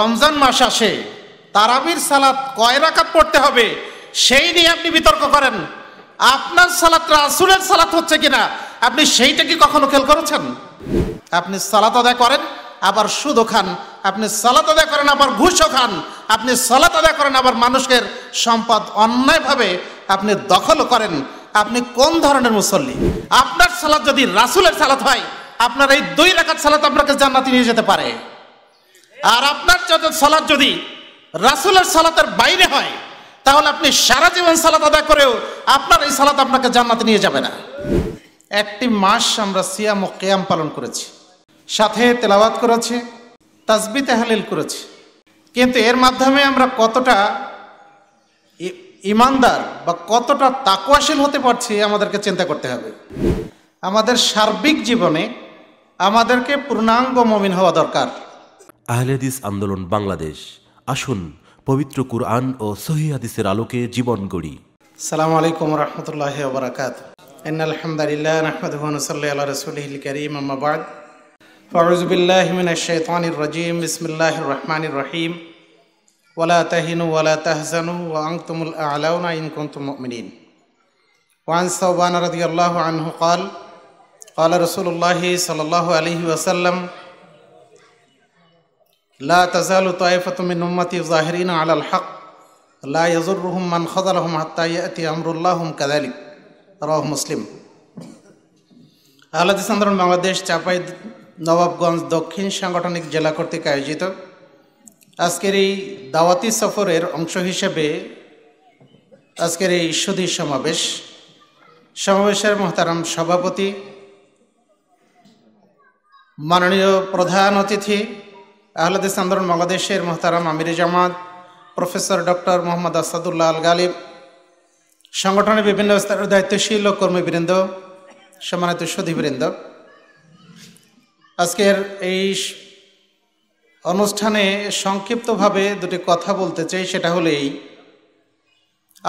রমজান মাস আসে তারাবির সালাত কয় রাকাত পড়তে হবে সেই নিয়ে আপনি বিতর্ক করেন আপনার সালাত রাসুলের সালাত হচ্ছে কিনা আপনি সেইটা কি কখনো খেল করেছেন আপনি সালাত আদায় করেন আবার সুদও খান আপনি সালাত আদায় করেন আবার ঘুষও খান আপনি সালাত আদায় করেন আবার মানুষের সম্পদ অন্যায়ভাবে আপনি দখল করেন আপনি কোন ধরনের মুসল্লি আপনার সালাত যদি রাসুলের সালাত হয় আপনার এই দুই রাখার সালাত আপনাকে জান্নাতি নিয়ে যেতে পারে আর আপনার সালাত সালাদ যদি রাসুলের সালাতের বাইরে হয় তাহলে আপনি সারা জীবন সালাত আদায় করেও আপনার এই সালাত আপনাকে জান্নাতে নিয়ে যাবে না একটি মাস আমরা সিয়াম ও কেয়াম পালন করেছি সাথে তেলাওয়াত করেছি তাজবি তেহালিল করেছি কিন্তু এর মাধ্যমে আমরা কতটা ইমানদার বা কতটা তাকুয়াশীল হতে পারছি আমাদেরকে চিন্তা করতে হবে আমাদের সার্বিক জীবনে আমাদেরকে পূর্ণাঙ্গ মমিন হওয়া দরকার আহলেদিস আন্দোলন বাংলাদেশ আসুন পবিত্র কুরআন ও সহি হাদিসের আলোকে জীবন গড়ি সালাম আলাইকুম রহমতুল্লাহ ওবরাকাত ان الحمد لله نحمده ونصلي على رسوله الكريم اما بعد فاعوذ بالله من الشيطان الرجيم بسم الله الرحمن الرحيم ولا تهنوا ولا تهزنوا وانتم الاعلون ان كنتم مؤمنين وعن ثوبان رضي الله عنه قال قال رسول الله صلى الله عليه وسلم লা তাজালু তয়েফতমিন উম্মতি জাহরিন আলাল হক লা ইয়াজুররুহুম মান খদালহুম হাত্তা ইয়াতি আমরুল্লাহুম কাদালিক রাহ মুসলিম আহলাদিস আন্দোলন বাংলাদেশ চাপাই নবাবগঞ্জ দক্ষিণ সাংগঠনিক জেলা কর্তৃক আয়োজিত আজকের এই দাওয়াতি সফরের অংশ হিসেবে আজকের এই সুধী সমাবেশ সমাবেশের মহতারাম সভাপতি মাননীয় প্রধান অতিথি আহলাদিস আন্দোলন বাংলাদেশের মোহতারাম আমির জামাত প্রফেসর ডক্টর মোহাম্মদ আসাদুল্লাহ আল গালিব সংগঠনের বিভিন্ন স্তরের দায়িত্বশীল ও কর্মীবৃন্দ সম্মানিত সুধীবৃন্দ আজকের এই অনুষ্ঠানে সংক্ষিপ্তভাবে দুটি কথা বলতে চাই সেটা হলো এই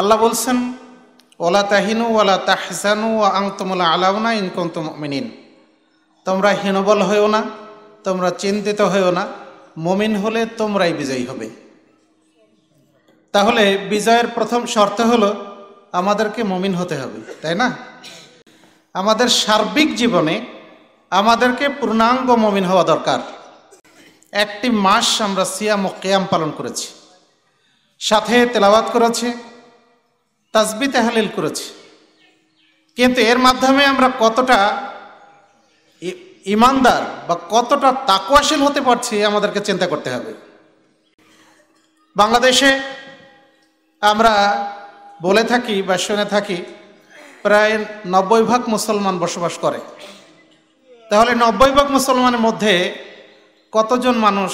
আল্লাহ বলছেন ওলা তাহিনু ওলা তাহসানু না আলাউনা মিনিন তোমরা হীনবল হয়েও না তোমরা চিন্তিত হয়েও না মমিন হলে তোমরাই বিজয়ী হবে তাহলে বিজয়ের প্রথম শর্ত হলো আমাদেরকে মমিন হতে হবে তাই না আমাদের সার্বিক জীবনে আমাদেরকে পূর্ণাঙ্গ মমিন হওয়া দরকার একটি মাস আমরা সিয়াম ও কেয়াম পালন করেছি সাথে তেলাবাদ করেছি তাজবি তেহালিল করেছি কিন্তু এর মাধ্যমে আমরা কতটা ইমানদার বা কতটা তাকুয়াশীল হতে পারছি আমাদেরকে চিন্তা করতে হবে বাংলাদেশে আমরা বলে থাকি বা শুনে থাকি প্রায় নব্বই ভাগ মুসলমান বসবাস করে তাহলে নব্বই ভাগ মুসলমানের মধ্যে কতজন মানুষ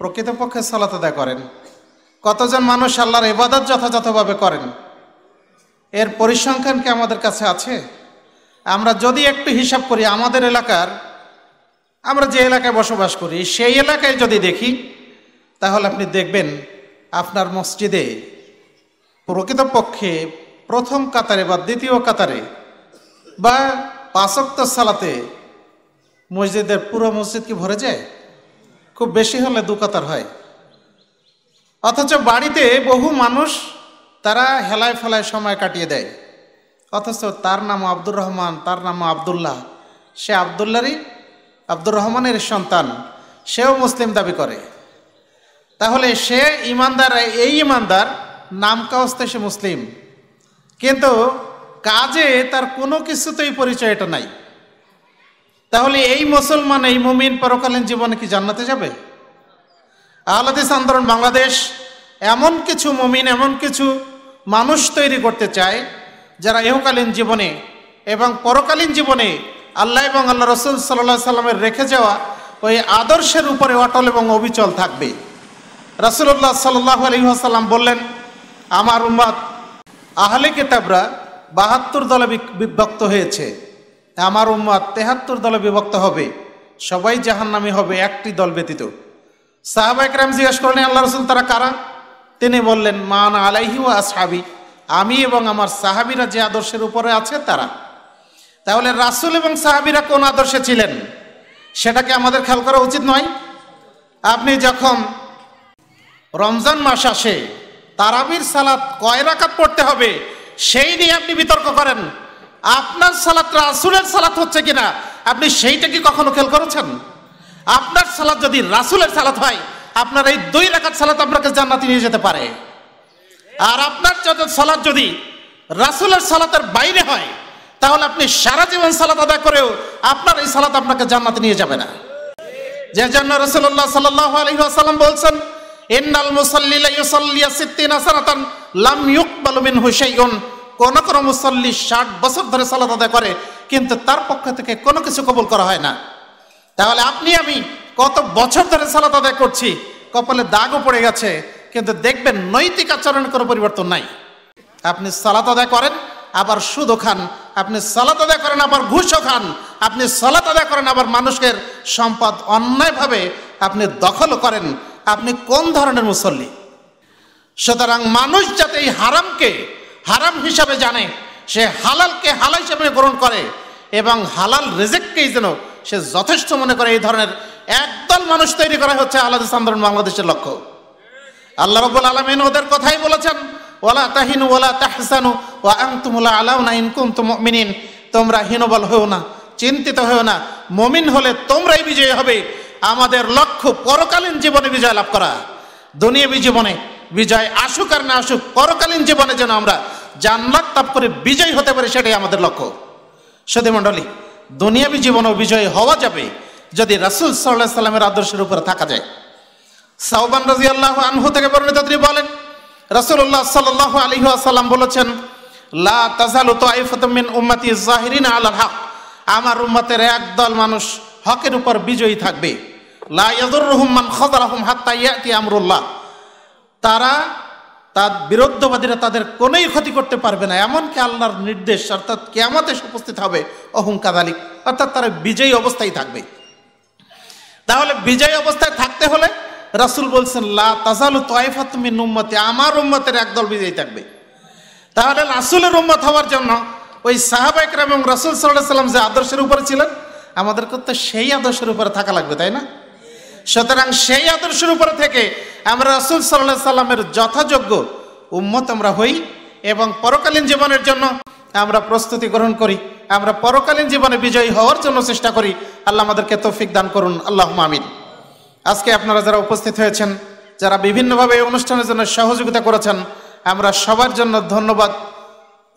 প্রকৃতপক্ষে সালাত আদায় করেন কতজন মানুষ আল্লাহর ইবাদত যথাযথভাবে করেন এর পরিসংখ্যান কি আমাদের কাছে আছে আমরা যদি একটু হিসাব করি আমাদের এলাকার আমরা যে এলাকায় বসবাস করি সেই এলাকায় যদি দেখি তাহলে আপনি দেখবেন আপনার মসজিদে প্রকৃতপক্ষে প্রথম কাতারে বা দ্বিতীয় কাতারে বা পাঁচক্ত সালাতে মসজিদের পুরো মসজিদ কি ভরে যায় খুব বেশি হলে দু কাতার হয় অথচ বাড়িতে বহু মানুষ তারা হেলায় ফেলায় সময় কাটিয়ে দেয় অথচ তার নাম আব্দুর রহমান তার নাম আবদুল্লাহ সে আবদুল্লারই আব্দুর রহমানের সন্তান সেও মুসলিম দাবি করে তাহলে সে ইমানদার এই ইমানদার নাম কাহস্তে সে মুসলিম কিন্তু কাজে তার কোনো কিছুতেই পরিচয় এটা নাই তাহলে এই মুসলমান এই মুমিন পরকালীন জীবনে কি জানাতে যাবে আহলাদিস আন্দোলন বাংলাদেশ এমন কিছু মুমিন এমন কিছু মানুষ তৈরি করতে চায় যারা ইহকালীন জীবনে এবং পরকালীন জীবনে আল্লাহ এবং আল্লাহ রসুল সাল্লাহ সাল্লামের রেখে যাওয়া ওই আদর্শের উপরে অটল এবং অবিচল থাকবে রসুল্লাহ সাল্লাহ আলহিহাসাল্লাম বললেন আমার উম্মাদ আহলে কেতাবরা বাহাত্তর দলে বিভক্ত হয়েছে আমার উম্মাদ তেহাত্তর দলে বিভক্ত হবে সবাই জাহান্নামি হবে একটি দল ব্যতীত সাহাবা একরাম জিজ্ঞাসা করলেন আল্লাহ রসুল তারা কারা তিনি বললেন মান আলাইহি ও আসহাবি আমি এবং আমার সাহাবিরা যে আদর্শের উপরে আছে তারা তাহলে রাসুল এবং সাহাবিরা কোন আদর্শে ছিলেন সেটাকে আমাদের খেয়াল করা উচিত নয় আপনি যখন রমজান মাস আসে তারাবির সালাত কয় রাকাত পড়তে হবে সেই নিয়ে আপনি বিতর্ক করেন আপনার সালাত রাসুলের সালাত হচ্ছে কিনা আপনি সেইটা কি কখনো খেয়াল করেছেন আপনার সালাত যদি রাসুলের সালাত হয় আপনার এই দুই রাকাত সালাত আপনাকে জান্নাতি নিয়ে যেতে পারে আর আপনার সালাদ যদি রাসুলের সালাতের বাইরে হয় তাহলে আপনি সারা জীবন সালাত আদায় করেও আপনার এই সালাত আপনাকে জান্নাতে নিয়ে যাবে না যে জন্য রসুল্লাহ সাল্লাম বলছেন লাম ষাট বছর ধরে করে কিন্তু তার পক্ষ থেকে কোনো কিছু করা হয় না তাহলে আপনি আমি কত বছর ধরে সালাত আদায় করছি কপালে দাগও পড়ে গেছে কিন্তু দেখবেন নৈতিক আচরণের কোনো পরিবর্তন নাই আপনি সালাত আদায় করেন আবার সুদও খান আপনি সালাত আদায় করেন আবার ঘুষও খান আপনি সালাত আদায় করেন আবার মানুষের সম্পদ অন্যায়ভাবে আপনি দখল করেন আপনি কোন ধরনের মুসল্লি সুতরাং মানুষ যাতে এই হারামকে হারাম হিসাবে জানে সে হালালকে হালাল হিসাবে গ্রহণ করে এবং হালাল রেজেক্টকেই যেন সে যথেষ্ট মনে করে এই ধরনের একদল মানুষ তৈরি করা হচ্ছে আলাদা আন্দোলন বাংলাদেশের লক্ষ্য আল্লাহ রব্বুল আলমিন ওদের কথাই বলেছেন ওলা তাহিনু ওলা তাহসানু ও আংতুমুলা আলাউনা ইনকুন্তুম মিনিন তোমরা হীনবল হও না চিন্তিত হও না মমিন হলে তোমরাই বিজয়ী হবে আমাদের লক্ষ্য পরকালীন জীবনে বিজয় লাভ করা দুনিয়াবী জীবনে বিজয় আসুক আর না আসুক পরকালীন জীবনে যেন আমরা জান্নাত তাপ করে বিজয়ী হতে পারি সেটাই আমাদের লক্ষ্য সদী মণ্ডলী দুনিয়াবী জীবনেও বিজয়ী হওয়া যাবে যদি রাসুল সাল্লাহ সাল্লামের আদর্শের উপরে থাকা যায় সাউবান রাজি আল্লাহ আনহু থেকে বর্ণিত তিনি বলেন রাসুল্লাহ সাল্লাহ আলী আসাল্লাম বলেছেন লা তাজালু তাইফাতমিন উম্মাতি জাহিরিন আল্লাহ আমার উম্মতের একদল মানুষ হকের উপর বিজয়ী থাকবে লা ইয়াদুরহুমান খাযালাহুম হাত্তা ইয়াতি আমরুল্লাহ তারা তার বিরুদ্ধবাদীরা তাদের কোনোই ক্ষতি করতে পারবে না এমনকি আল্লাহর নির্দেশ অর্থাৎ কেয়ামতে উপস্থিত হবে অহংকার আলিক অর্থাৎ তারা বিজয়ী অবস্থায় থাকবে তাহলে বিজয়ী অবস্থায় থাকতে হলে রাসুল বলছেন লা তাজালু তয়ফাতমিন উম্মতে আমার উম্মতের একদল বিজয়ী থাকবে তাহলে রাসুলের উম্মত হওয়ার জন্য ওই সাহাবাইকরা এবং রাসুল সাল্লাহ সাল্লাম যে আদর্শের উপরে ছিলেন আমাদেরকে তো সেই আদর্শের উপরে থাকা লাগবে তাই না সুতরাং সেই আদর্শের উপরে থেকে আমরা রাসুল সাল্লাহ সাল্লামের যথাযোগ্য উম্মত আমরা হই এবং পরকালীন জীবনের জন্য আমরা প্রস্তুতি গ্রহণ করি আমরা পরকালীন জীবনে বিজয়ী হওয়ার জন্য চেষ্টা করি আল্লাহ আমাদেরকে তৌফিক দান করুন আল্লাহ মামিন আজকে আপনারা যারা উপস্থিত হয়েছেন যারা বিভিন্নভাবে এই অনুষ্ঠানের জন্য সহযোগিতা করেছেন আমরা সবার জন্য ধন্যবাদ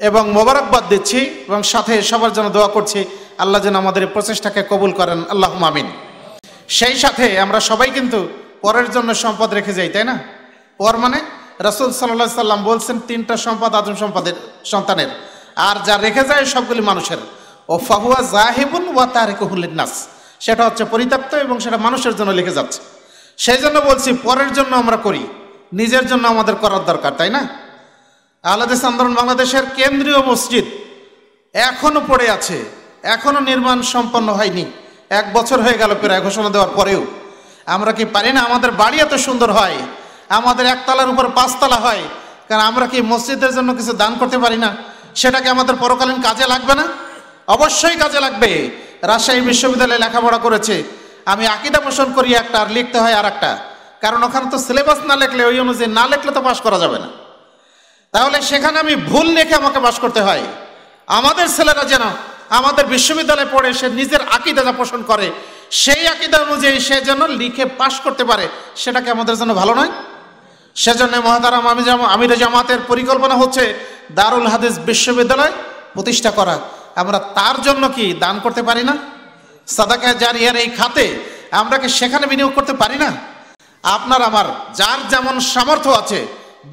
এবং মোবারকবাদ দিচ্ছি এবং সাথে সবার জন্য দোয়া করছি আল্লাহ যেন আমাদের প্রচেষ্টাকে কবুল করেন আল্লাহ মামিন সেই সাথে আমরা সবাই কিন্তু পরের জন্য সম্পদ রেখে যাই তাই না পর মানে রসুল সাল্লা সাল্লাম বলছেন তিনটা সম্পদ আদম সম্পদের সন্তানের আর যা রেখে যায় সবগুলি মানুষের ও ফাহুয়া জাহেবুন ওয়া তারেক নাস সেটা হচ্ছে পরিত্যক্ত এবং সেটা মানুষের জন্য লিখে যাচ্ছে সেই জন্য বলছি পরের জন্য আমরা করি নিজের জন্য আমাদের করার দরকার তাই না আলাদেশ আন্দোলন বাংলাদেশের কেন্দ্রীয় মসজিদ এখনও পড়ে আছে এখনও নির্মাণ সম্পন্ন হয়নি এক বছর হয়ে গেল প্রায় ঘোষণা দেওয়ার পরেও আমরা কি পারি না আমাদের বাড়ি এত সুন্দর হয় আমাদের একতলার উপর পাঁচতলা হয় কারণ আমরা কি মসজিদের জন্য কিছু দান করতে পারি না সেটাকে আমাদের পরকালীন কাজে লাগবে না অবশ্যই কাজে লাগবে রাজশাহী বিশ্ববিদ্যালয়ে লেখাপড়া করেছে আমি আকিদা পোষণ করি একটা আর লিখতে হয় আর একটা কারণ ওখানে তো সিলেবাস না লেখলে ওই অনুযায়ী না লেখলে তো পাশ করা যাবে না তাহলে সেখানে আমি ভুল লেখে আমাকে পাশ করতে হয় আমাদের ছেলেরা যেন আমাদের বিশ্ববিদ্যালয়ে পড়ে সে নিজের আকিদা পোষণ করে সেই আকিদা অনুযায়ী সে যেন লিখে পাশ করতে পারে সেটা কি আমাদের জন্য ভালো নয় সেজন্য মহাতারাম আমি আমিরা জামাতের পরিকল্পনা হচ্ছে দারুল হাদিস বিশ্ববিদ্যালয় প্রতিষ্ঠা করা আমরা তার জন্য কি দান করতে পারি না সাদাকা জারিয়ার এই খাতে আমরা কি সেখানে বিনিয়োগ করতে পারি না আপনার আমার যার যেমন সামর্থ্য আছে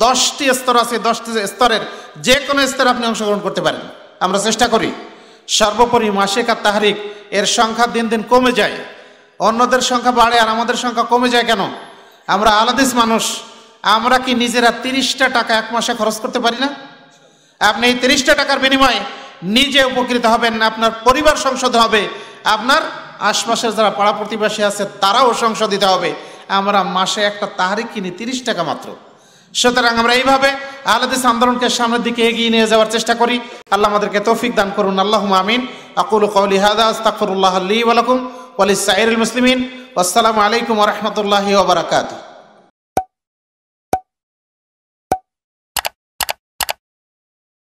দশটি স্তর আছে দশটি স্তরের যে কোনো স্তরে আপনি অংশগ্রহণ করতে পারেন আমরা চেষ্টা করি সর্বোপরি মাসিকা তাহারিক এর সংখ্যা দিন দিন কমে যায় অন্যদের সংখ্যা বাড়ে আর আমাদের সংখ্যা কমে যায় কেন আমরা আলাদিস মানুষ আমরা কি নিজেরা তিরিশটা টাকা এক মাসে খরচ করতে পারি না আপনি এই তিরিশটা টাকার বিনিময়ে নিজে উপকৃত হবেন আপনার পরিবার সংশোধন হবে আপনার আশপাশের যারা পাড়া প্রতিবেশী আছে তারাও সংশোধিত হবে আমরা মাসে একটা তাহারি কিনি তিরিশ টাকা মাত্র সুতরাং আমরা এইভাবে আলাদিস আন্দোলনকে সামনের দিকে এগিয়ে নিয়ে যাওয়ার চেষ্টা করি আল্লাহ আমাদেরকে তৌফিক দান করুন আল্লাহ আমিন আকুল কৌলি হাদা আস্তাকফরুল্লাহ ওয়ালাকুম ওয়ালি সাইরুল মুসলিমিন আসসালামু আলাইকুম রহমতুল্লাহ ওবরাকাতু